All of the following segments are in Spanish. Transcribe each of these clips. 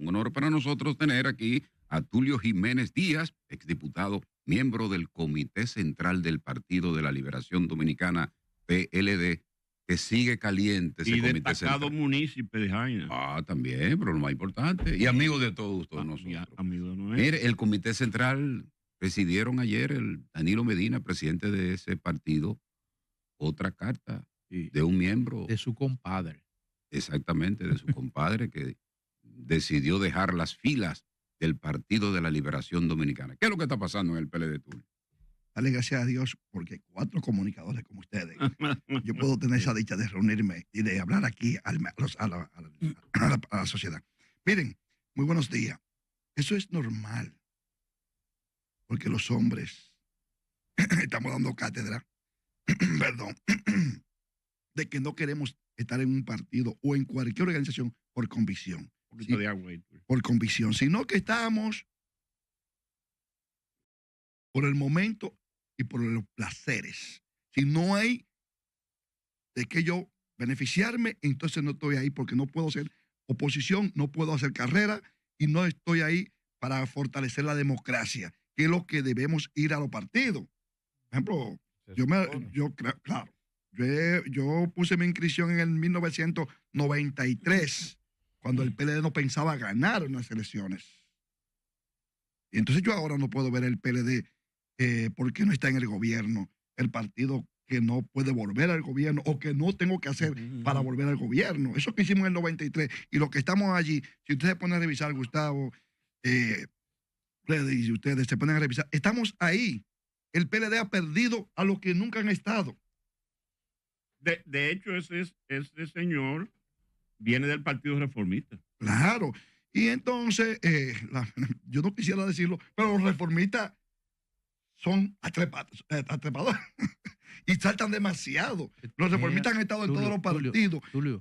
Un honor para nosotros tener aquí a Tulio Jiménez Díaz, exdiputado, miembro del Comité Central del Partido de la Liberación Dominicana, PLD, que sigue caliente ese y comité destacado central. munícipe de Jaina. Ah, también, pero lo más importante. Y amigo de todos, ah, nosotros. Mire, el Comité Central presidieron ayer el Danilo Medina, presidente de ese partido, otra carta de un miembro. De su compadre. Exactamente, de su compadre que decidió dejar las filas del Partido de la Liberación Dominicana. ¿Qué es lo que está pasando en el PLD Tour? Dale gracias a Dios porque cuatro comunicadores como ustedes, yo puedo tener esa dicha de reunirme y de hablar aquí a, a la sociedad. Miren, muy buenos días. Eso es normal, porque los hombres estamos dando cátedra, perdón, de que no queremos estar en un partido o en cualquier organización por convicción. Pues. por convicción, sino que estamos por el momento y por los placeres. Si no hay de que yo beneficiarme, entonces no estoy ahí porque no puedo ser oposición, no puedo hacer carrera y no estoy ahí para fortalecer la democracia, que es lo que debemos ir a los partidos. Por ejemplo, yo me, yo, claro, yo, puse mi inscripción en el 1993, cuando el PLD no pensaba ganar unas elecciones. Y entonces yo ahora no puedo ver el PLD eh, porque no está en el gobierno, el partido que no puede volver al gobierno o que no tengo que hacer para volver al gobierno. Eso que hicimos en el 93 y lo que estamos allí, si ustedes se ponen a revisar, Gustavo, eh, y ustedes se ponen a revisar, estamos ahí. El PLD ha perdido a los que nunca han estado de, hecho, ese, señor viene del Partido Reformista. Claro. Y entonces, eh, yo no quisiera decirlo, pero los reformistas son atrepados, eh, y saltan demasiado. Los reformistas han estado en todos los partidos.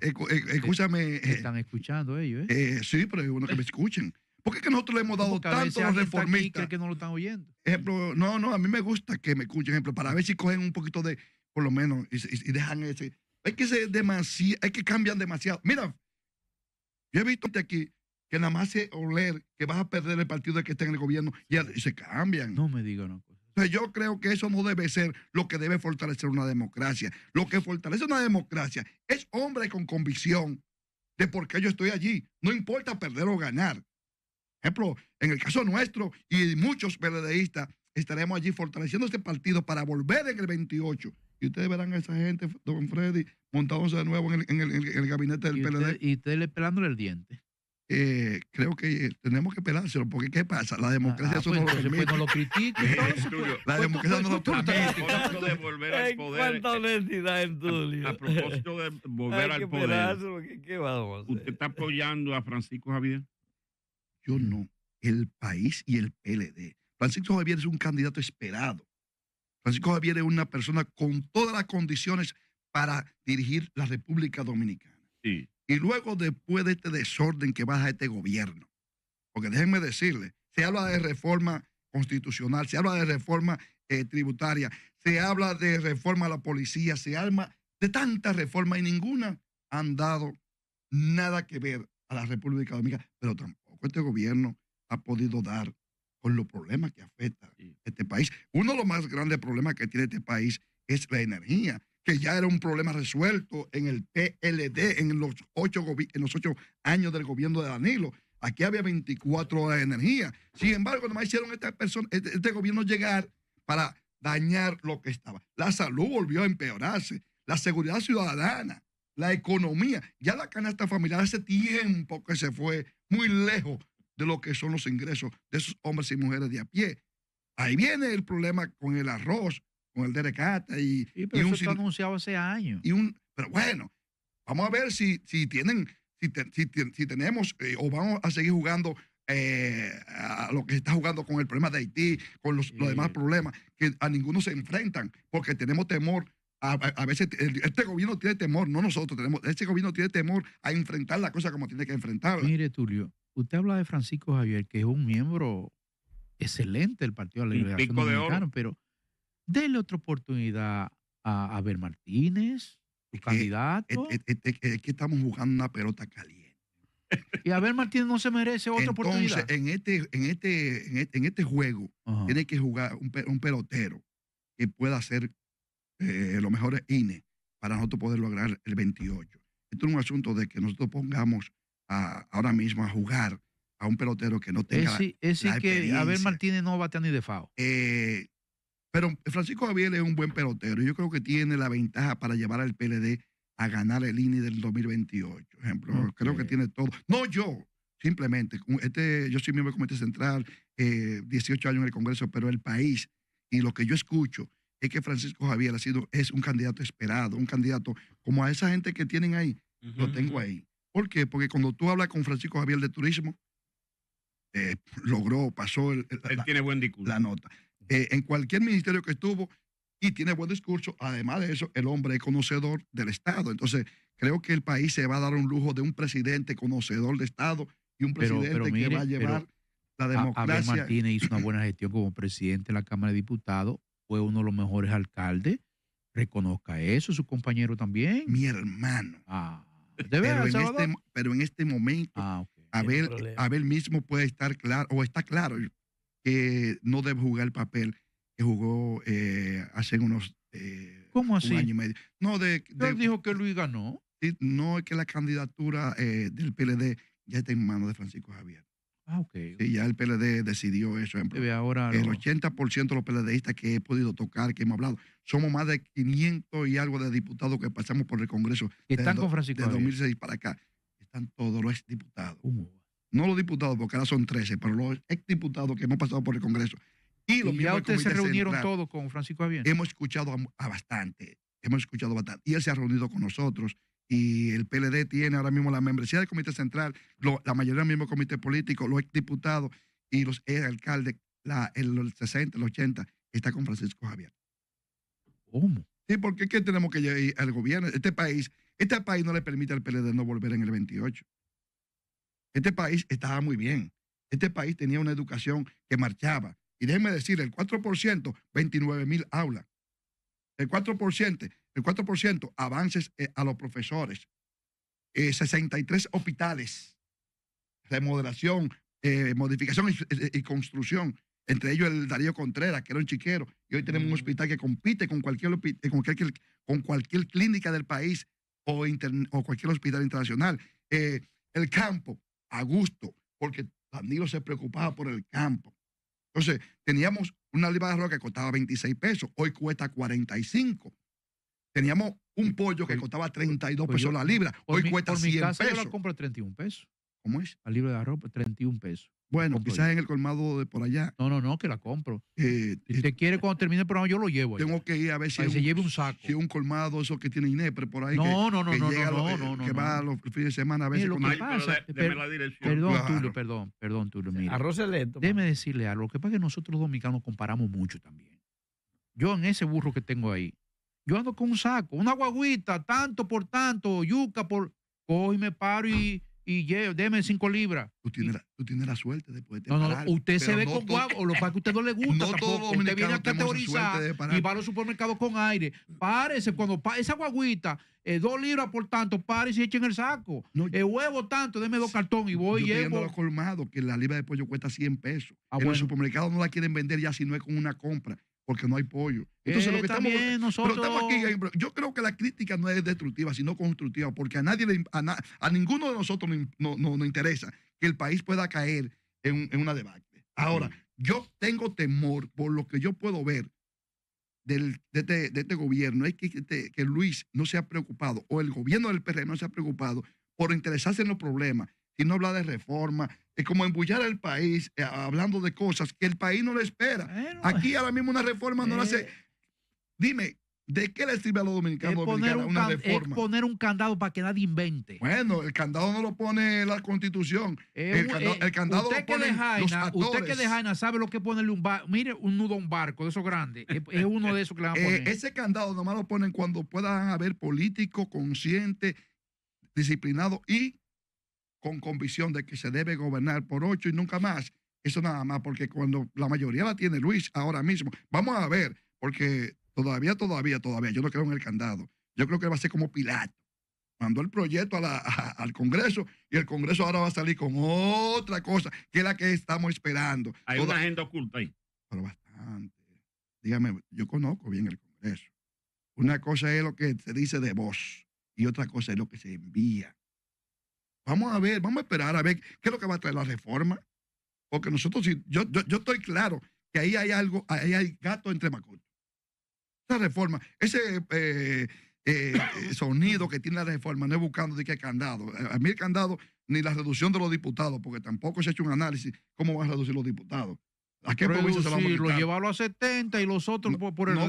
Eh, escúchame. están escuchando ellos, ¿eh? Sí, pero es bueno que me escuchen. ¿Por qué que nosotros le hemos dado tanto a los reformistas? que no lo están oyendo. Ejemplo, no, no, a mí me gusta que me escuchen, ejemplo, para ver si cogen un poquito de, por lo menos, y, dejan ese... Hay que ser demasiado, hay que cambiar demasiado. Mira, yo he visto aquí que nada más se oler que vas a perder el partido que está en el gobierno y, se cambian. No me digan Entonces yo creo que eso no debe ser lo que debe fortalecer una democracia. Lo que fortalece una democracia es hombre con convicción de por qué yo estoy allí. No importa perder o ganar. Por ejemplo, en el caso nuestro y muchos PLDistas estaremos allí fortaleciendo este partido para volver en el 28 y ustedes verán a esa gente, don Freddy, montándose de nuevo en el, gabinete del PLD. y ustedes le pelándole el diente. Eh, creo que eh, tenemos que pelárselo, porque ¿qué pasa? La democracia ah, ah pues, pues, no, lo pues, no lo la democracia no lo de volver al poder. ¿Cuánta honestidad, Tulio? A, a, propósito de volver al poder. ¿qué vamos a ¿Usted está apoyando a Francisco Javier? Yo no. El país y el PLD. Francisco Javier es un candidato esperado. Francisco Javier es una persona con todas las condiciones para dirigir la República Dominicana. Y luego, después de este desorden que baja este gobierno, porque déjenme decirle, se habla de reforma constitucional, se habla de reforma eh, tributaria, se habla de reforma a la policía, se habla de tantas reformas y ninguna han dado nada que ver a la República Dominicana, pero tampoco este gobierno ha podido dar con los problemas que afecta a este país. Uno de los más grandes problemas que tiene este país es la energía, que ya era un problema resuelto en el PLD, en los ocho, años del gobierno de Danilo. Aquí había 24 horas de energía. Sin embargo, nomás hicieron este, este gobierno llegar para dañar lo que estaba. La salud volvió a empeorarse, la seguridad ciudadana, la economía. Ya la canasta familiar hace tiempo que se fue muy lejos de lo que son los ingresos de esos hombres y mujeres de a pie. Ahí viene el problema con el arroz, con el derecata y... Sí, pero eso está anunciado hace años. Y un, pero bueno, vamos a ver si, si tienen, si, si, tenemos eh, o vamos a seguir jugando eh, a lo que se está jugando con el problema de Haití, con los, demás problemas, que a ninguno se enfrentan porque tenemos temor. A, veces este gobierno tiene temor, no nosotros tenemos, este gobierno tiene temor a enfrentar la cosa como tiene que enfrentarla. Mire, Tulio, Usted habla de Francisco Javier, que es un miembro excelente del Partido de la Liberación Dominicana, pero déle otra oportunidad a Abel Martínez, su candidato. Es, que estamos jugando una pelota caliente. Y Abel Martínez no se merece otra oportunidad. Entonces, este, en este, en este, en este, juego, tiene que jugar un, pelotero que pueda hacer lo eh, los mejores INE para nosotros poder lograr el 28. Esto es un asunto de que nosotros pongamos ahora mismo a jugar a un pelotero que no tenga. Es, la, es que Abel Martínez no batea ni de FAO. Eh, pero Francisco Javier es un buen pelotero. Yo creo que tiene la ventaja para llevar al PLD a ganar el INI del 2028. Ejemplo, creo que tiene todo. No yo, simplemente. Este, yo soy miembro del Comité Central, 18 eh, años en el Congreso, pero el país y lo que yo escucho es que Francisco Javier ha sido, es un candidato esperado, un candidato como a esa gente que tienen ahí. Lo tengo ahí. ¿Por qué? Porque cuando tú hablas con Francisco Javier de turismo, eh, logró, pasó Él tiene buen discurso. la nota. Eh, en cualquier ministerio que estuvo y tiene buen discurso, además de eso, el hombre es conocedor del Estado. Entonces, creo que el país se va a dar un lujo de un presidente conocedor de Estado y un presidente que va a llevar la democracia. Abel Martínez hizo una buena gestión como presidente de la Cámara de Diputados, fue uno de los mejores alcaldes. Reconozca eso, su compañero también. Mi hermano. Ah. Este pero en, este, momento, ah, a ver, Abel, ver, mismo puede estar claro, o está claro, que no debe jugar el papel que jugó eh, hace unos años eh, ¿Cómo y medio. No, de, dijo que Luis ganó. No, es que la candidatura eh, del PLD ya está en manos de Francisco Javier. Ah, ya el PLD decidió eso. ahora el 80% de los PLDistas que he podido tocar, que hemos hablado, somos más de 500 y algo de diputados que pasamos por el Congreso. Están con Francisco. De 2006 para acá. Están todos los diputados. No los diputados, porque ahora son 13, pero los exdiputados que hemos pasado por el Congreso. Y, ya ustedes se reunieron todos con Francisco Javier. Hemos escuchado bastante. Hemos escuchado bastante. Y él se ha reunido con nosotros y el PLD tiene ahora mismo la membresía del Comité Central, la mayoría del mismo comité político, los exdiputados y los alcaldes, la, el, 60, el 80, está con Francisco Javier. ¿Cómo? Sí, porque es que tenemos que ir al gobierno. Este país, este país no le permite al PLD no volver en el 28. Este país estaba muy bien. Este país tenía una educación que marchaba. Y déjenme decir, el 4%, 29 mil aulas. El 4%, el 4%, avances eh, a los profesores. 63 eh, hospitales, remodelación, eh, modificación eh, y, construcción. Entre ellos el Darío Contreras, que era un chiquero. Y hoy tenemos un mm. hospital que compite con cualquier, con cualquier, clínica del país o, cualquier hospital internacional. el campo, a gusto, porque Danilo se preocupaba por el campo. Entonces, teníamos una libra de arroz que costaba 26 pesos, hoy cuesta 45. Teníamos un pollo que costaba 32 pesos la libra. Hoy cuesta 100 mi casa, pesos. Yo lo compro 31 pesos. ¿Cómo es? La libra de arroz, 31 pues, pesos. Bueno, quizás en el colmado de por allá. No, no, no, que la compro. Eh, si eh, te quiere, cuando termine el programa, yo lo llevo. Tengo que ir a ver si. Un, se lleve un saco. Si un colmado, eso que tiene Inepre por ahí. No, no, no, que no, no, eh, no, no, Que va los fines de semana a veces. Lo que pasa, la dirección. Perdón, Tulio, perdón, perdón, Tulio. Mira, arroz lento. Déjeme decirle algo. Lo que pasa es que nosotros los dominicanos comparamos mucho también. Yo en ese burro que tengo ahí, yo ando con un saco, una guaguita, tanto por tanto, yuca por. Cojo paro y, y llevo, deme cinco libras. Tú tienes, la, tú tienes la suerte de poderte No, no, usted se ve con guaguas o lo que a usted no le gusta. No tampoco. Usted viene a categorizar y va a los supermercados con aire. Párese, cuando pa... esa guaguita, eh, dos libras por tanto, párese y echen el saco. El eh, huevo tanto, deme dos cartón y voy yo y llevo. los colmado, que la libra de pollo cuesta 100 pesos. Ah, en bueno. los supermercados no la quieren vender ya si no es con una compra porque no hay pollo. Entonces, lo eh, que estamos, yo creo que la crítica no es destructiva, sino constructiva, porque a nadie, a, a ninguno de nosotros nos no, no interesa que el país pueda caer en, en una debacle. Ahora, yo tengo temor por lo que yo puedo ver este, de, este, gobierno, es que, este, que, Luis no se ha preocupado, o el gobierno del PR e no se ha preocupado por interesarse en los problemas, y no habla de reforma, es como embullar al país eh, hablando de cosas que el país no le espera. Pues. Aquí ahora mismo una reforma no la hace. Eh. Dime, ¿de qué le sirve a los dominicanos poner un una reforma? poner un candado para que nadie invente. Bueno, el candado no lo pone la constitución. Eh, el, candado, lo pone Usted que de Jaina sabe lo que ponerle un barco. Mire, un nudo a un barco de esos grandes. es, uno de esos que le van a poner. ese candado nomás lo ponen cuando puedan haber políticos conscientes, disciplinados y con convicción de que se debe gobernar por ocho y nunca más. Eso nada más, porque cuando la mayoría la tiene Luis ahora mismo, vamos a ver, porque todavía, todavía, todavía, yo no creo en el candado. Yo creo que va a ser como Pilato. Mandó el proyecto al Congreso y el Congreso ahora va a salir con otra cosa, que es la que estamos esperando. Hay una agenda oculta ahí. Pero bastante. Dígame, yo conozco bien el Congreso. Una cosa es lo que se dice de voz y otra cosa es lo que se envía. Vamos a ver, vamos a esperar a ver qué es lo que va a traer la reforma. Porque nosotros, si, yo, yo, estoy claro que ahí hay algo, ahí hay gato entre macocho. Esa reforma, ese eh, eh, sonido que tiene la reforma, no es buscando de qué candado. A mí el candado, ni la reducción de los diputados, porque tampoco se ha hecho un análisis cómo van a reducir los diputados. ¿A qué provincia llevarlo a 70 y los otros por, el no,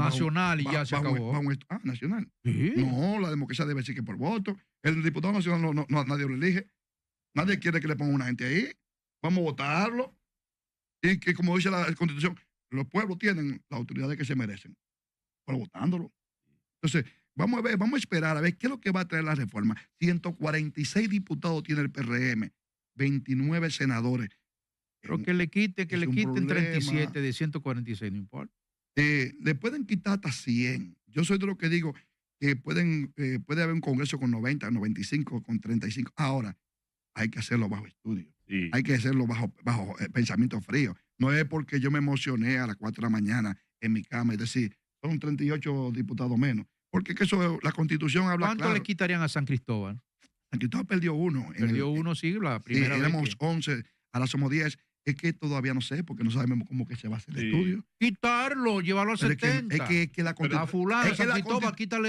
nacional y ya se acabó. ah, nacional. No, la democracia debe decir que por voto. El diputado nacional nadie lo elige. Nadie quiere que le ponga una gente ahí. Vamos a votarlo. Y que, como dice la Constitución, los pueblos tienen la autoridad que se merecen. por votándolo. Entonces, vamos a ver, vamos a esperar a ver qué es lo que va a traer la reforma. 146 diputados tiene el PRM, 29 senadores. Pero mm, que le quite, que le quiten 37 de 146, no importa. Eh, le pueden quitar hasta 100. Yo soy de lo que digo que pueden, eh, puede haber un congreso con 90, 95, con 35. Ahora, hay que hacerlo bajo estudio. Hay que hacerlo bajo, bajo eh, pensamiento frío. No es porque yo me emocioné a las 4 de la mañana en mi cama y decir, son 38 diputados menos. Porque que eso, la constitución habla ¿Cuánto le quitarían a San Cristóbal? San Cristóbal perdió uno. Perdió uno, sí, la primera sí, 11, ahora somos 10 es que todavía no sé, porque no sabemos cómo que se va a hacer el estudio. Quitarlo, llevarlo a 70. Es que, la, quítale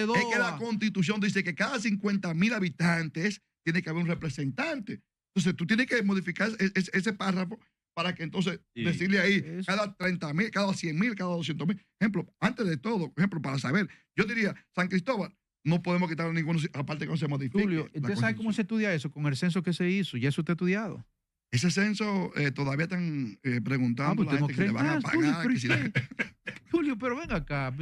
dos. Es que la constitución dice que cada 50 mil habitantes tiene que haber un representante. Entonces tú tienes que modificar e-, e-, ese, párrafo para que entonces decirle ahí cada 30 mil, cada 100 mil, cada 200 mil. Ejemplo, antes de todo, ejemplo, para saber, yo diría, San Cristóbal, no podemos quitar ninguno, aparte que no se modifique. ¿usted sabe cómo se estudia eso? Con el censo que se hizo, ya eso está estudiado. Ese censo eh, todavía están eh, preguntando ah, pues que le van a pagar. Julio, pero, ven acá,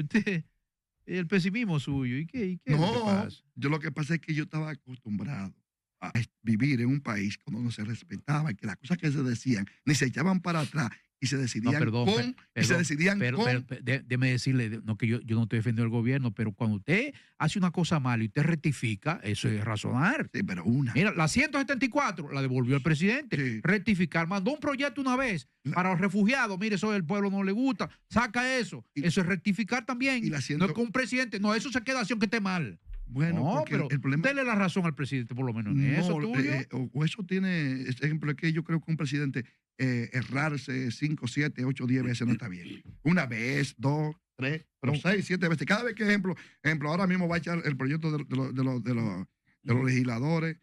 el pesimismo suyo. ¿Y qué? ¿Y qué no, yo lo que pasa es que yo estaba acostumbrado a vivir en un país cuando no se respetaba y que las cosas que se decían ni se echaban para atrás y se decidían con y se decidían déjeme decirle, no que yo, yo no estoy defendiendo el gobierno, pero cuando usted hace una cosa mala y usted rectifica, eso es razonar. pero una. Mira, la 174 la devolvió el presidente. Rectificar, mandó un proyecto una vez para los refugiados, mire, eso el pueblo no le gusta, saca eso. eso es rectificar también. No es con un presidente, no, eso se queda acción que esté mal. Bueno, pero el problema... dele la razón al presidente, por lo menos eso. Tuyo? Eh, eh, o, eso tiene, ejemplo, que yo creo que un presidente eh, errarse 5, 7, 8, 10 veces no está bien. Una vez, dos, tres, pero seis, siete veces. Cada vez que, ejemplo, ejemplo ahora mismo va a echar el proyecto de, los legisladores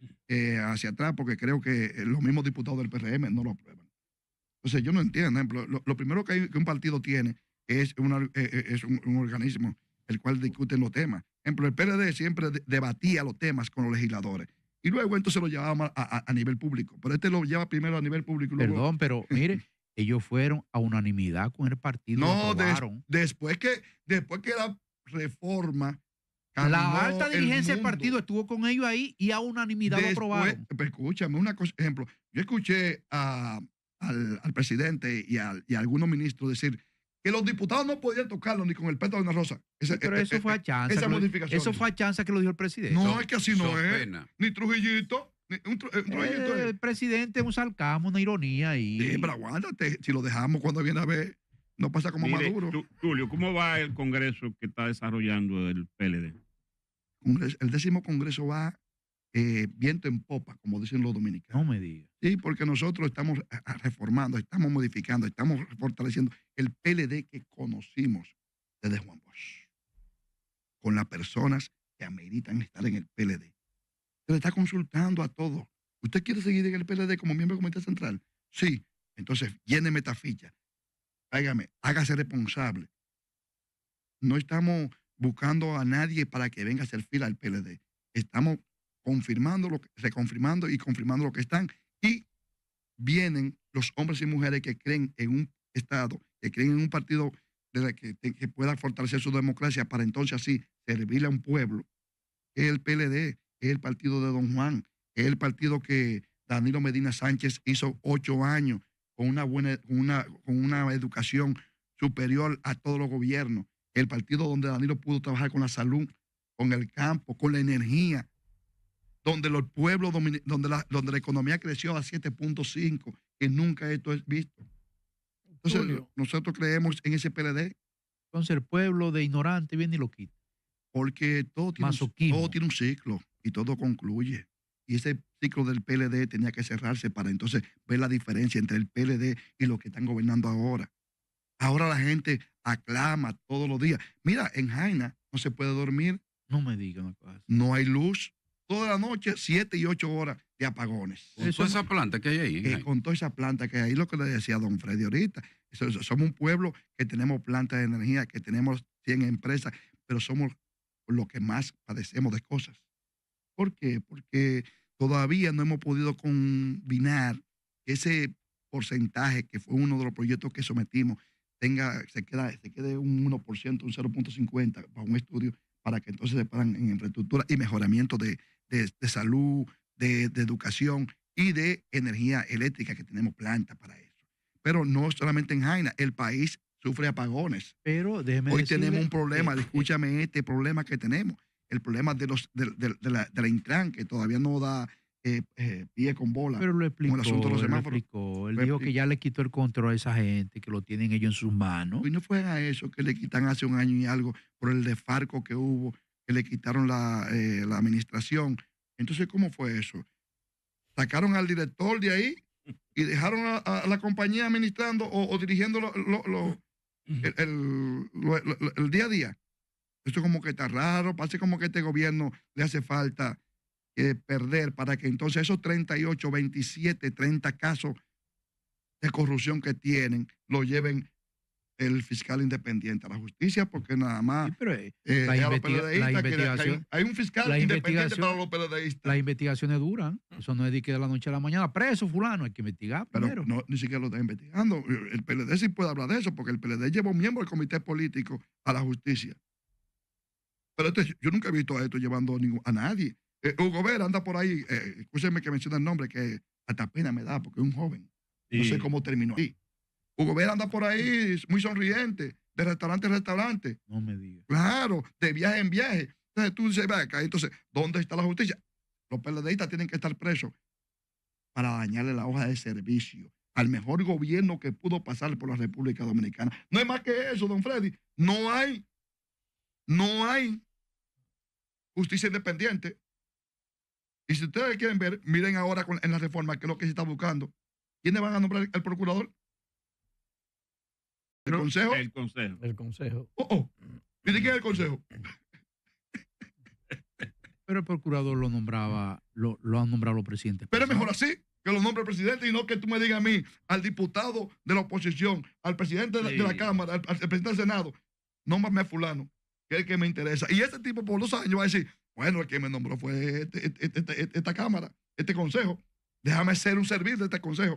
hacia atrás, porque creo que los mismos diputados del PRM no lo aprueban. Entonces, yo no entiendo, lo, primero que, hay, que, un partido tiene es, es un, organismo el cual discute los temas ejemplo, el PLD siempre debatía los temas con los legisladores. Y luego entonces lo llevaba a, nivel público. Pero este lo lleva primero a nivel público. Perdón, pero mire, ellos fueron a unanimidad con el partido. No, después, que, después que la reforma... La alta dirigencia del partido estuvo con ellos ahí y a unanimidad lo aprobaron. Pero escúchame, una cosa, ejemplo, yo escuché al, presidente y, y a algunos ministros decir, que los diputados no podían tocarlo ni con el pétalo de una rosa. Eh, eh, eh, esa, pero eso fue a chance. modificación. Eso fue a chance que lo dijo el presidente. No, es que así no es. Ni Trujillito. un, el, presidente es un salcamo, una ironía ahí. Sí, pero aguántate. Si lo dejamos cuando viene a ver, no pasa como Maduro. Julio, ¿cómo va el congreso que está desarrollando el PLD? El décimo congreso va eh, viento en popa, como dicen los dominicanos. No me digas. Sí, porque nosotros estamos eh, ah, reformando, estamos modificando, estamos fortaleciendo el PLD que conocimos desde Juan Bosch, con las personas que ameritan estar en el PLD. Se le está consultando a todos. ¿Usted quiere seguir en el PLD como miembro del Comité Central? Sí. Entonces, lléneme esta ficha. Hágame, hágase responsable. No estamos buscando a nadie para que venga a hacer fila al PLD. Estamos confirmando, lo, reconfirmando y confirmando lo que están. Y vienen los hombres y mujeres que creen en un Estado, que creen en un partido que, pueda fortalecer su democracia para entonces así servirle a un pueblo. Es el PLD, es el partido de Don Juan, es el partido que Danilo Medina Sánchez hizo ocho años con una, buena, una, con una educación superior a todos los gobiernos. El partido donde Danilo pudo trabajar con la salud, con el campo, con la energía, donde el donde la, donde la economía creció a 7.5, que nunca esto es visto. Entonces, nosotros creemos en ese PLD. Entonces, el pueblo de ignorante viene y lo quita. Porque todo tiene, un, tiene un ciclo y todo concluye. Y ese ciclo del PLD tenía que cerrarse para entonces ver la diferencia entre el PLD y lo que están gobernando ahora. Ahora la gente aclama todos los días. Mira, en Jaina no se puede dormir. No me digan. No hay luz toda la noche, siete y ocho horas de apagones. Con toda esa planta que hay eh, ahí. con toda esa planta que hay ahí, lo que le decía don Freddy ahorita. somos un pueblo que tenemos plantas de energía, que tenemos 100 empresas, pero somos los que más padecemos de cosas. ¿Por qué? Porque todavía no hemos podido combinar ese porcentaje que fue uno de los proyectos que sometimos tenga, se, queda, se quede un 1%, un 0.50 para un estudio, para que entonces se paran en infraestructura y mejoramiento de, de, salud, de, educación y de energía eléctrica, que tenemos plantas para eso. Pero no solamente en Jaina, el país sufre apagones. Pero déjeme Hoy tenemos un problema, escúchame este problema que tenemos, el problema de, los, de, la, la, Intran, que todavía no da eh, eh, pie con bola. Pero lo explicó, el asunto explicó. Él pues, dijo que eh, ya le quitó el control a esa gente, que lo tienen ellos en sus manos. Y pues, no fue a eso que le quitan hace un año y algo por el desfarco que hubo que le quitaron eh, la, administración. Entonces, ¿cómo fue eso? Sacaron al director de ahí y dejaron a, la compañía administrando o, dirigiendo el, día a día. Esto como que está raro, parece como que este gobierno le hace falta eh, perder para que entonces esos 38, 27, 30 casos de corrupción que tienen lo lleven el fiscal independiente a la justicia porque nada más la, investigación, hay, un fiscal independiente para los PLDistas. Las investigaciones duran, eso no es de que la noche a la mañana, preso fulano, hay que investigar pero No, ni siquiera lo está investigando. El PLD sí puede hablar de eso porque el PLD llevó miembro del comité político a la justicia. Pero este, yo nunca he visto a esto llevando a, nadie. Eh, Hugo Vera anda por ahí, eh, escúcheme que menciona el nombre que hasta pena me da porque es un joven. No sé cómo terminó ahí. Hugo Vera anda por ahí muy sonriente, de restaurante en restaurante. No me digas. Claro, de viaje en viaje. Entonces tú dices, va acá, entonces, ¿dónde está la justicia? Los perdedistas tienen que estar presos para dañarle la hoja de servicio al mejor gobierno que pudo pasar por la República Dominicana. No es más que eso, don Freddy. No hay, no hay justicia independiente. Y si ustedes quieren ver, miren ahora en la reforma que es lo que se está buscando. ¿Quiénes van a nombrar el procurador? ¿El consejo? El consejo. El consejo. Oh, oh. quién es el consejo? Pero el procurador lo nombraba, lo, han nombrado los presidentes. Pero es mejor así, que lo nombre el presidente y no que tú me digas a mí, al diputado de la oposición, al presidente de, la, Cámara, al, presidente del Senado, Nómame a fulano, que es el que me interesa. Y este tipo por dos años va a decir, bueno, el que me nombró fue este, este, este, esta Cámara, este Consejo. Déjame ser un servicio de este Consejo.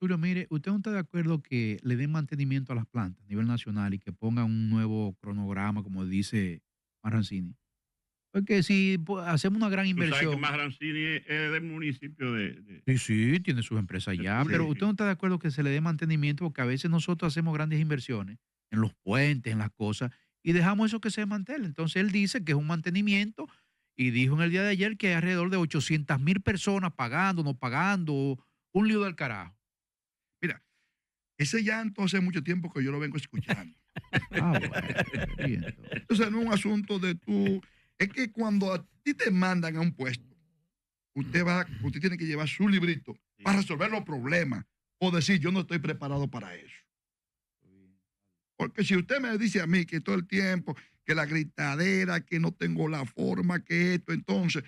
Julio, mire, ¿usted no está de acuerdo que le den mantenimiento a las plantas a nivel nacional y que pongan un nuevo cronograma, como dice Marrancini? Porque si hacemos una gran inversión. Tú que Marrancini es del municipio de, Sí, sí, tiene sus empresas allá, pero usted no está de acuerdo que se le dé mantenimiento porque a veces nosotros hacemos grandes inversiones en los puentes, en las cosas, y dejamos eso que se mantenga. Entonces él dice que es un mantenimiento y dijo en el día de ayer que hay alrededor de 800 mil personas pagando, no pagando, un lío del carajo. Ese llanto hace mucho tiempo que yo lo vengo escuchando. ah, Entonces no es un asunto de tú. Es que cuando a ti te mandan a un puesto, usted va, usted tiene que llevar su librito para resolver los problemas o decir yo no estoy preparado para eso. Porque si usted me dice a mí que todo el tiempo, que la gritadera, que no tengo la forma, que esto, entonces,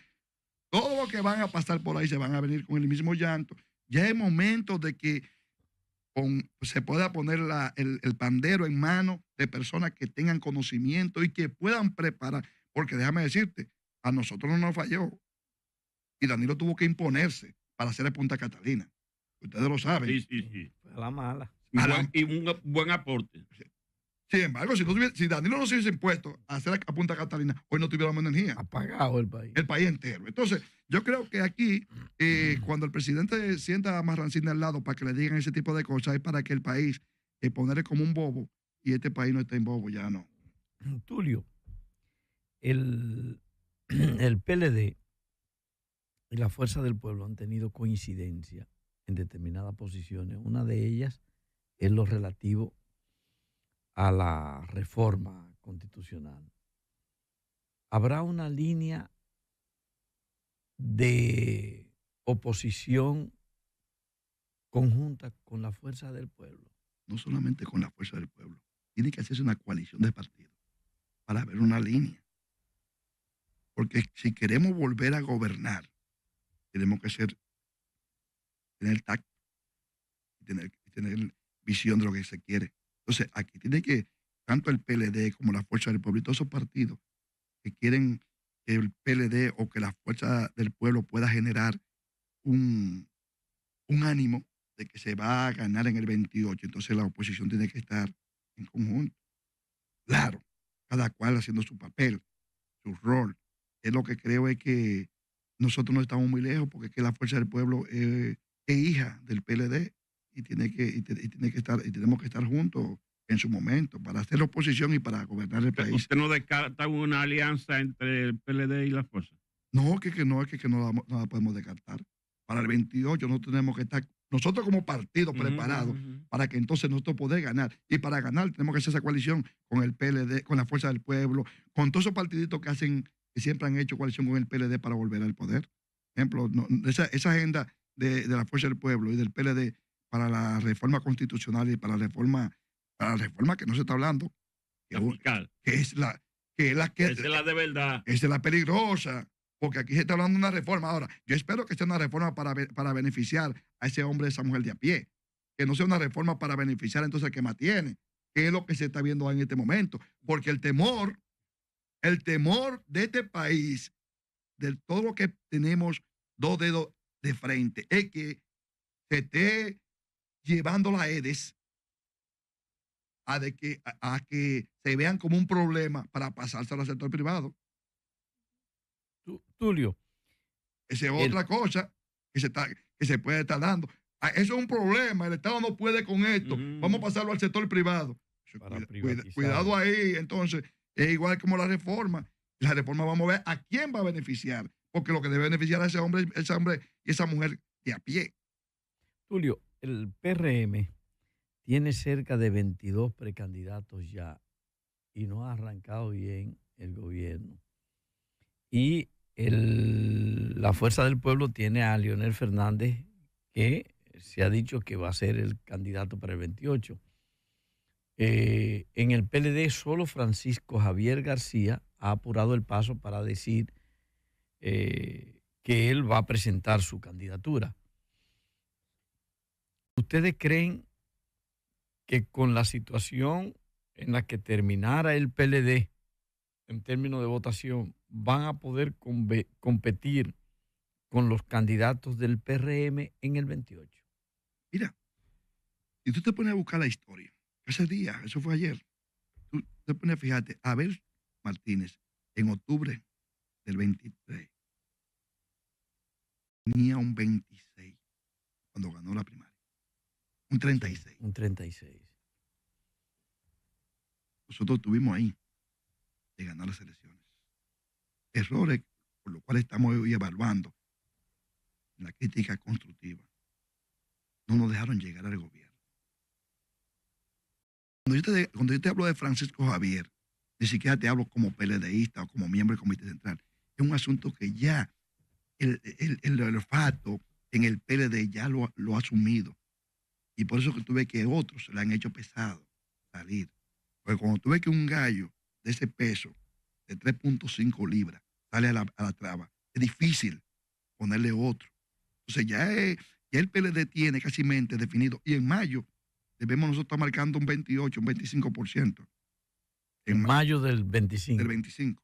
Todo lo que van a pasar por ahí se van a venir con el mismo llanto. Ya es momento de que se pueda poner el, pandero en manos de personas que tengan conocimiento y que puedan preparar. Porque déjame decirte, a nosotros no nos falló. Y Danilo tuvo que imponerse para hacer el Punta Catalina. Ustedes lo saben. Sí, sí, sí. la mala. y un buen aporte. Sin embargo, si, Danilo no se hubiese impuesto a hacer a Punta Catalina, hoy no tuviéramos energía. Apagado el país. El país entero. Entonces, yo creo que aquí, eh, mm. cuando el presidente sienta a Marrancina al lado para que le digan ese tipo de cosas, es para que el país eh, ponerle como un bobo y este país no está en bobo, ya no. Tulio, el, el PLD y la Fuerza del Pueblo han tenido coincidencia en determinadas posiciones. Una de ellas es lo relativo a la reforma constitucional, habrá una línea de oposición conjunta con la fuerza del pueblo. No solamente con la fuerza del pueblo, tiene que hacerse una coalición de partidos para ver una línea. Porque si queremos volver a gobernar, tenemos que ser, tener tacto, y tener visión de lo que se quiere. Entonces, aquí tiene que, tanto el PLD como la Fuerza del Pueblo y todos esos partidos que quieren que el PLD o que la Fuerza del Pueblo pueda generar un, ánimo de que se va a ganar en el 28. Entonces, la oposición tiene que estar en conjunto. Claro, cada cual haciendo su papel, su rol. Es lo que creo es que nosotros no estamos muy lejos porque es que la Fuerza del Pueblo es hija del PLD y, tiene que, y, tiene que estar, y tenemos que estar juntos en su momento para hacer oposición y para gobernar el país. ¿Usted no descarta una alianza entre el PLD y la fuerza? No, que, que no, es que, no, la, podemos descartar. Para el 28 no tenemos que estar nosotros como partido preparados para que entonces nosotros podamos ganar. Y para ganar tenemos que hacer esa coalición con el PLD, con la Fuerza del Pueblo, con todos esos partiditos que hacen, que siempre han hecho coalición con el PLD para volver al poder. Por ejemplo, esa, esa, agenda de, de la Fuerza del Pueblo y del PLD para la reforma constitucional y para la reforma, para la reforma que no se está hablando, que, es la que es la que la de verdad, es la peligrosa, porque aquí se está hablando de una reforma. Ahora, yo espero que sea una reforma para, para beneficiar a ese hombre, a esa mujer de a pie, que no sea una reforma para beneficiar entonces que más tiene, que es lo que se está viendo en este momento, porque el temor, el temor de este país, de todo lo que tenemos dos dedos de frente, es que se esté Llevando la Edes a, de que, a, que se vean como un problema para pasárselo al sector privado. Tulio. Esa es otra cosa que se, está, que se puede estar dando. Ah, eso es un problema, el Estado no puede con esto, vamos a pasarlo al sector privado. cuidado ahí, entonces, es igual como la reforma. La reforma vamos a ver a quién va a beneficiar, porque lo que debe beneficiar a ese hombre, ese hombre y esa mujer de a pie. Tulio, el PRM tiene cerca de 22 precandidatos ya y no ha arrancado bien el gobierno. Y la Fuerza del Pueblo tiene a Leonel Fernández, que se ha dicho que va a ser el candidato para el 28. Eh, en el PLD solo Francisco Javier García ha apurado el paso para decir eh, que él va a presentar su candidatura. ¿Ustedes creen que con la situación en la que terminara el PLD en términos de votación van a poder competir con los candidatos del PRM en el 28? Mira, si tú te pones a buscar la historia, ese día, eso fue ayer, tú te pones a fijarte, Abel Martínez, en octubre del 23, tenía un 26 cuando ganó la primaria. Un 36. Un 36. Nosotros tuvimos ahí de ganar las elecciones. Errores por los cuales estamos hoy evaluando la crítica constructiva. No nos dejaron llegar al gobierno. Cuando yo, te, hablo de Francisco Javier, ni siquiera te hablo como PLDista o como miembro del Comité Central. Es un asunto que ya el, el, olfato en el PLD ya lo ha asumido. Y por eso que tuve que otros se le han hecho pesado salir. Porque cuando tuve que un gallo de ese peso, de 3.5 libras, sale a la, traba, es difícil ponerle otro. Entonces ya, eh, ya el PLD tiene casi mente definido. Y en mayo debemos nosotros estar marcando un 28, un 25%. En, mayo, del 25. Del 25.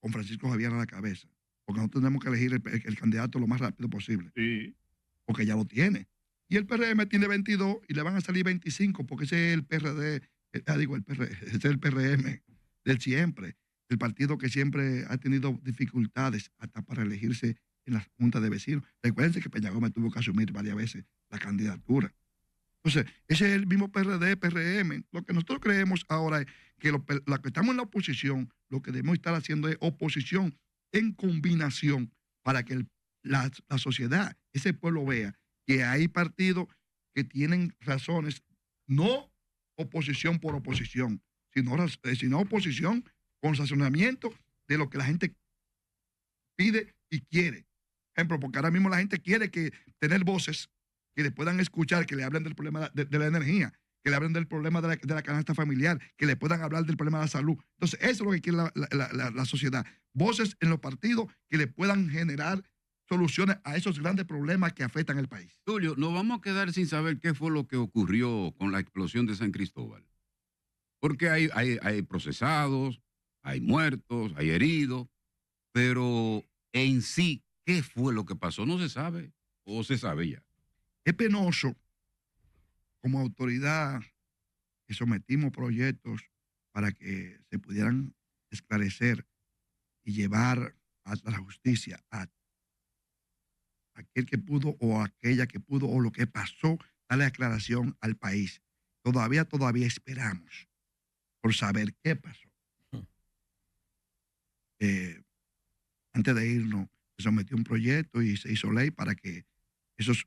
Con Francisco Javier a la cabeza. Porque nosotros tenemos que elegir el, el candidato lo más rápido posible. Sí. Porque ya lo tiene. Y el PRM tiene 22 y le van a salir 25 porque ese es el PRD, eh, ah, digo el PRM, es el PRM del siempre, el partido que siempre ha tenido dificultades hasta para elegirse en las juntas de Vecinos. Recuerden que Peña Gómez tuvo que asumir varias veces la candidatura. Entonces, ese es el mismo PRD, PRM. Lo que nosotros creemos ahora es que los lo que estamos en la oposición, lo que debemos estar haciendo es oposición en combinación para que la sociedad, ese pueblo vea que hay partidos que tienen razones, no oposición por oposición, sino, eh, sino oposición con sancionamiento de lo que la gente pide y quiere. Por ejemplo, porque ahora mismo la gente quiere que tener voces que le puedan escuchar, que le hablen del problema de, la energía, que le hablen del problema de la, canasta familiar, que le puedan hablar del problema de la salud. Entonces, eso es lo que quiere la, la sociedad. Voces en los partidos que le puedan generar soluciones a esos grandes problemas que afectan al país. Julio, nos vamos a quedar sin saber qué fue lo que ocurrió con la explosión de San Cristóbal. Porque hay, hay, hay procesados, hay muertos, hay heridos, pero en sí, ¿qué fue lo que pasó? No se sabe o se sabe ya. Es penoso como autoridad que sometimos proyectos para que se pudieran esclarecer y llevar a la justicia a aquel que pudo o aquella que pudo o lo que pasó, darle aclaración al país. Todavía, todavía esperamos por saber qué pasó. Eh, antes de irnos, se sometió un proyecto y se hizo ley para que esos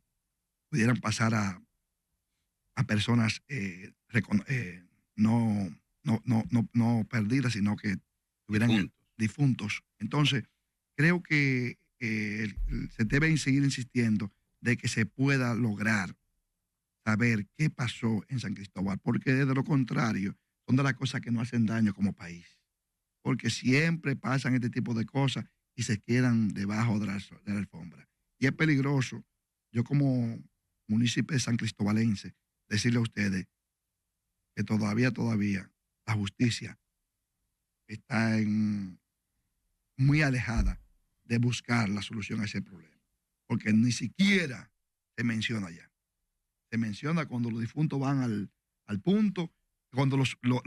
pudieran pasar a, a personas eh, eh, no, no, no, no, perdidas, sino que tuvieran difuntos. Entonces, creo que eh, se debe seguir insistiendo de que se pueda lograr saber qué pasó en San Cristóbal, porque de lo contrario son de las cosas que no hacen daño como país, porque siempre pasan este tipo de cosas y se quedan debajo de la, alfombra. Y es peligroso, yo como municipio de San Cristóbalense decirle a ustedes que todavía, todavía la justicia está en, muy alejada de buscar la solución a ese problema. Porque ni siquiera se menciona ya. Se menciona cuando los difuntos van al, al punto, cuando los, los,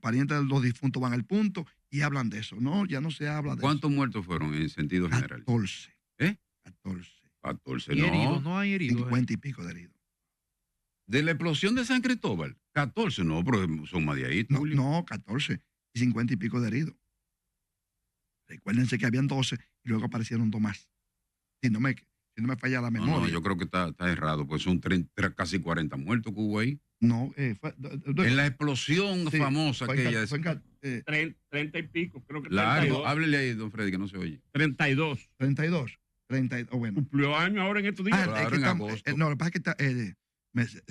parientes de los difuntos van al punto y hablan de eso. No, ya no se habla de ¿Cuántos muertos fueron en sentido general? 14. ¿Eh? 14. 14, no. Heridos? No hay heridos. 50 eh. y pico de heridos. De la explosión de San Cristóbal, 14, no, porque son más de ahí. No, no, 14 y 50 y pico de heridos. Recuérdense que habían 12 y luego aparecieron dos más. Si no me, si no me falla la memoria. No, yo creo que está, está errado, pues son casi 40 muertos que hubo ahí. No, eh, fue, en la explosión famosa que ella 30 eh, y pico, creo que Largo, háblele ahí, don Freddy, que no se oye. 32. 32. 32, bueno. Cumplió año ahora en estos días. Ah, en eh, no, lo que pasa es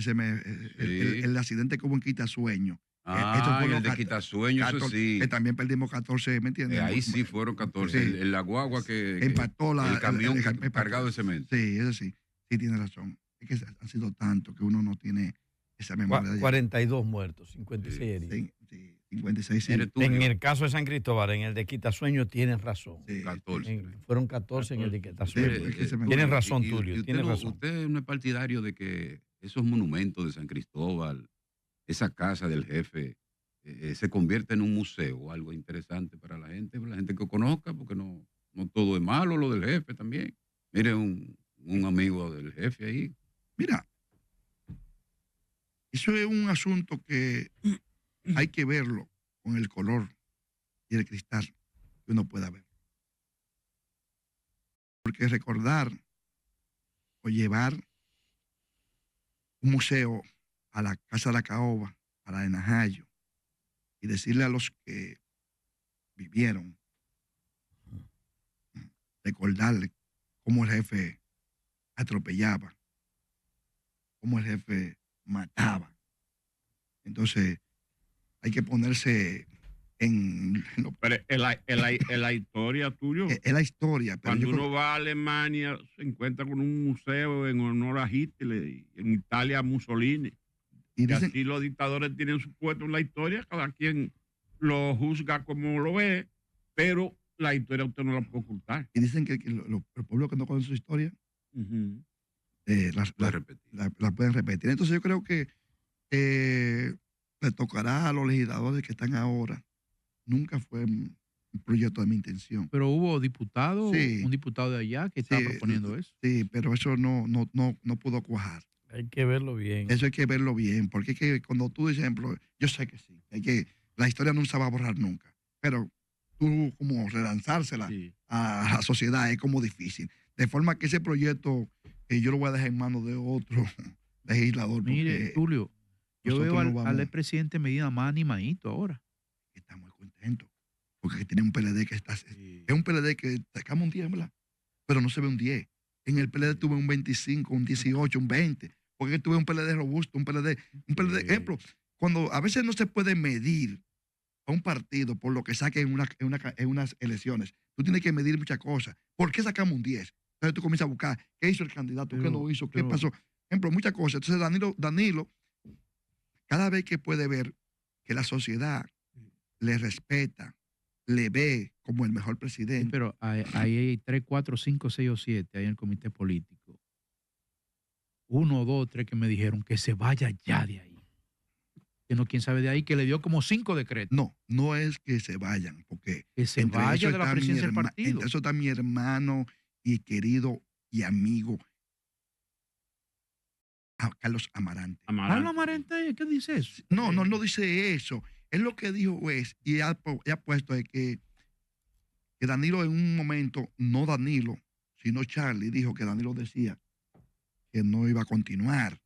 que el, accidente que Quita Sueño e-, ah, el de Quitasueño, eso sí. Eh, también perdimos 14, ¿me entiendes? Eh, ahí sí fueron 14. en El, la guagua que, empató la, el camión cargado de cemento. Sí, eso sí. Sí tiene razón. Es que han sido tantos que uno no tiene esa memoria. 42 muertos, 56 heridos. Sí, sí, 56 En el caso de San Cristóbal, en el de Quitasueño, tienes razón. 14. fueron 14, en el de Quitasueño. Eh, tienes razón, Tulio. tienes razón. usted no es partidario de que esos monumentos de San Cristóbal esa casa del jefe eh, eh, se convierte en un museo, algo interesante para la gente, para la gente que conozca, porque no, no todo es malo lo del jefe también. Mire un, un amigo del jefe ahí. Mira, eso es un asunto que hay que verlo con el color y el cristal que uno pueda ver. Porque recordar o llevar un museo a la Casa de la Caoba, a la de Najayo, y decirle a los que vivieron, recordarle cómo el jefe atropellaba, cómo el jefe mataba. Entonces, hay que ponerse en... Pero la, historia tuyo. Es la historia. Cuando uno va a Alemania, se encuentra con un museo en honor a Hitler, en Italia a Mussolini. Y, los dictadores tienen su puesto en la historia, cada quien lo juzga como lo ve, pero la historia usted no la puede ocultar. Y dicen que, los pueblos que no conocen su historia eh, la, pueden repetir. Entonces yo creo que eh, le tocará a los legisladores que están ahora. Nunca fue un proyecto de mi intención. Pero hubo diputado un diputado de allá que estaba proponiendo eso. Sí, pero eso no, no, no, no pudo cuajar. Hay que verlo bien. Eso hay que verlo bien, porque es que cuando tú dices, ejemplo, yo sé que sí, hay que, la historia no se va a borrar nunca, pero tú como relanzársela a la sociedad es como difícil. De forma que ese proyecto eh, yo lo voy a dejar en manos de otro legislador. Mire, Julio, yo veo al, presidente Medina más animadito ahora. Está muy contento, porque tiene un PLD que está... Es un PLD que sacamos un 10, ¿verdad? Pero no se ve un 10. En el PLD tuve un 25, un 18, un 20 porque tuve un PLD robusto, un PLD, un PLD. Ejemplo, cuando a veces no se puede medir a un partido por lo que saque en, unas elecciones, tú tienes que medir muchas cosas. ¿Por qué sacamos un 10? Entonces tú comienzas a buscar qué hizo el candidato, qué no hizo, qué pasó. Ejemplo, muchas cosas. Entonces Danilo, Danilo, cada vez que puede ver que la sociedad le respeta, le ve como el mejor presidente. pero ahí hay, hay 3, 4, 5, 6 o 7 ahí en el comité político uno, dos, tres que me dijeron que se vaya ya de ahí. Que no, quién sabe de ahí, que le dio como cinco decretos. No, no es que se vayan, porque que se vaya de la del eso está mi hermano y querido y amigo ah, Carlos Amarante. Carlos Amarante, ¿qué dice eso? No, no, no dice eso. Es lo que dijo es, y ha, puesto de que Danilo en un momento, no Danilo, sino Charlie, dijo que Danilo decía que no iba a continuar.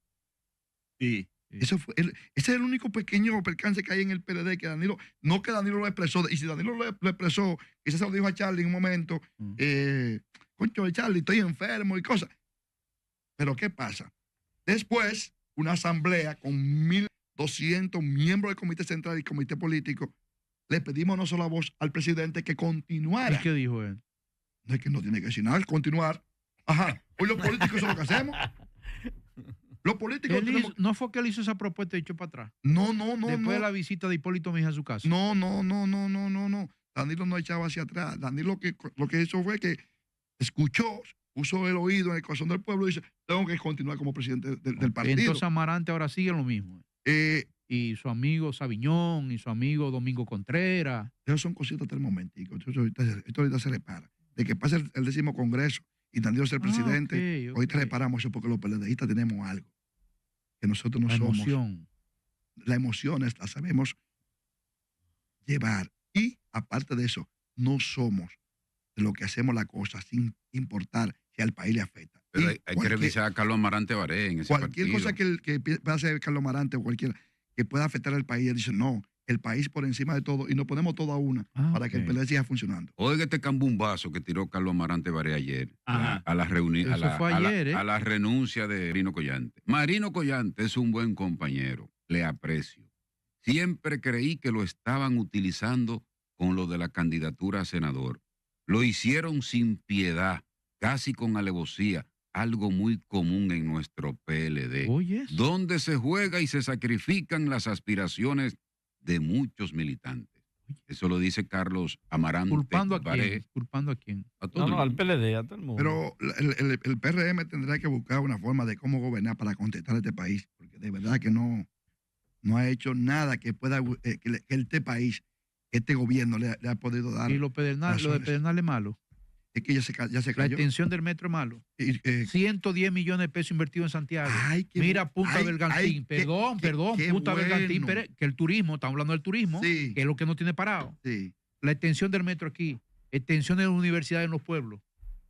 Sí. Eso fue ese es el único pequeño percance que hay en el PLD que Danilo, no que Danilo lo expresó, y si Danilo lo, expresó, y se lo dijo a Charlie en un momento, mm. eh, concho de Charlie, estoy enfermo y cosas. Pero ¿qué pasa? Después, una asamblea con 1.200 miembros del Comité Central y Comité Político, le pedimos no solo a voz al presidente que continuara. ¿Y qué dijo él? No es que no tiene que decir nada, continuar. Ajá. Hoy pues los políticos son lo que hacemos. Los políticos. no fue que él hizo esa propuesta y echó para atrás. No, no, no. Después no. de la visita de Hipólito Mejía a su casa. No, no, no, no, no, no, no. Danilo no echaba hacia atrás. Danilo lo que, lo que hizo fue que escuchó, puso el oído en el corazón del pueblo y dice: Tengo que continuar como presidente del, partido. Entonces Amarante ahora sigue lo mismo. Eh, y su amigo Sabiñón y su amigo Domingo Contreras. Esas son cositas del momentico. Esto ahorita, esto ahorita se repara. De que pase el décimo congreso y tan Dios ah, presidente. Hoy te reparamos eso porque los peleadistas tenemos algo. Que nosotros no la somos. Emoción. La emoción la sabemos llevar. Y aparte de eso, no somos de lo que hacemos la cosa sin importar si al país le afecta. hay, que revisar a Carlos Amarante Baré en ese Cualquier cosa que, pueda hacer Carlos Amarante o cualquiera que pueda afectar al país, él dice, no, el país por encima de todo y nos ponemos toda una ah, para que el PLD siga funcionando. Oiga este cambumbazo que tiró Carlos Amarante Baré ayer a, la ¿eh? a, la, renuncia de Marino Collante. Marino Collante es un buen compañero, le aprecio. Siempre creí que lo estaban utilizando con lo de la candidatura a senador. Lo hicieron sin piedad, casi con alevosía, algo muy común en nuestro PLD, oh, donde se juega y se sacrifican las aspiraciones de muchos militantes. Eso lo dice Carlos Amarante. ¿Culpando a quién? no, al PLD, a todo el mundo. Pero el, el, PRM tendrá que buscar una forma de cómo gobernar para contestar a este país, porque de verdad que no, no ha hecho nada que pueda eh, que, este país, este gobierno le, ha podido dar. Y lo de Pedernal es malo que ya se, ya La extensión del metro es malo. 110 eh, millones de pesos invertidos en Santiago. Mira, Punta ay, perdón, perdón, Punta que el turismo, estamos hablando del turismo, que es lo que no tiene parado. La extensión del metro aquí, extensión de las universidades en los pueblos.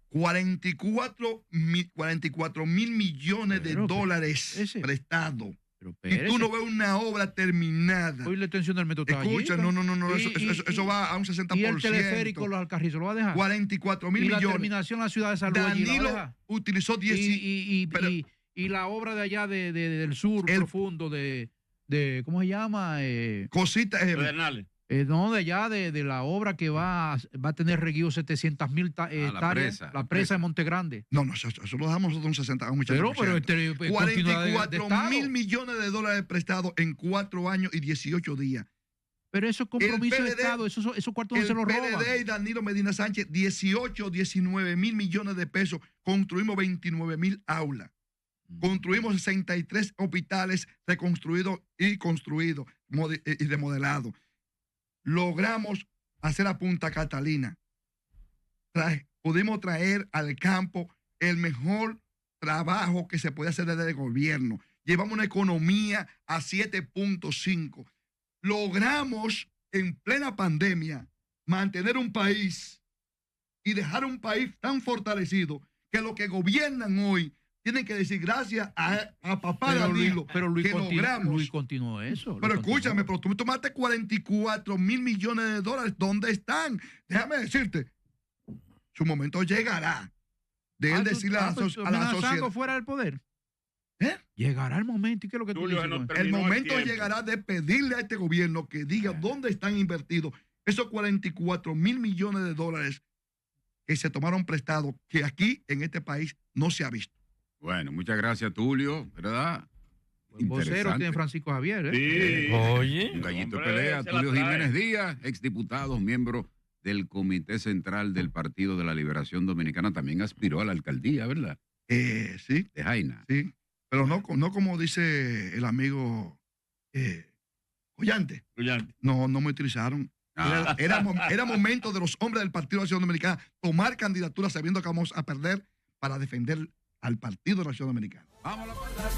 44 mil, millones de dólares prestados y tú no ves una obra terminada. Oye, la extensión del metro está Escucha, allí, no, no, no, no eso, eso, va a un 60%. Y el teleférico, los Alcarrizos, ¿lo va a dejar? 44 mil millones. Y la terminación la ciudad de San Luis Danilo utilizó 10... Y, y, la obra de allá de, del sur el, profundo de, de... ¿Cómo se llama? Eh, Cosita... Eh, Pedernales. Eh, no, de allá, de, la obra que mm. va, va a tener regido 700 mil ah, eh, hectáreas. La presa, de Monte Grande. No, no, eso, lo dejamos nosotros un 60, un Pero, pero 44 este, eh, mil millones de dólares prestados en cuatro años y 18 días. Pero eso es compromiso de Estado, esos eso cuartos no se los roban. El y Danilo Medina Sánchez, 18, 19 mil millones de pesos. Construimos 29 mil aulas. Mm. Construimos 63 hospitales reconstruidos y construidos y remodelados logramos hacer a Punta Catalina. pudimos traer al campo el mejor trabajo que se puede hacer desde el gobierno. Llevamos una economía a 7.5. Logramos en plena pandemia mantener un país y dejar un país tan fortalecido que lo que gobiernan hoy tienen que decir gracias a, papá pero pero Luis, que continuó eso. pero escúchame, pero tú me tomaste 44 mil millones de dólares. ¿Dónde están? Déjame decirte, su momento llegará de él ah, decirle a, la sociedad. fuera del poder? ¿Eh? Llegará el momento, ¿y qué es lo que tú dices, el momento llegará de pedirle a este gobierno que diga ah. dónde están invertidos esos 44 mil millones de dólares que se tomaron prestados, que aquí en este país no se ha visto. Bueno, muchas gracias, Tulio, ¿verdad? Vocero tiene Francisco Javier, ¿eh? Sí. Oye. Un gallito pelea. Tulio Jiménez Díaz, exdiputado, miembro del Comité Central del Partido de la Liberación Dominicana, también aspiró a la alcaldía, ¿verdad? Eh, sí. De Jaina. Sí. Pero no, no como dice el amigo eh, Ollante. No, no me utilizaron. Ah. Era, momento de los hombres del Partido de la Dominicana tomar candidatura sabiendo que vamos a perder para defender al Partido Nacional Dominicano. Dominicana.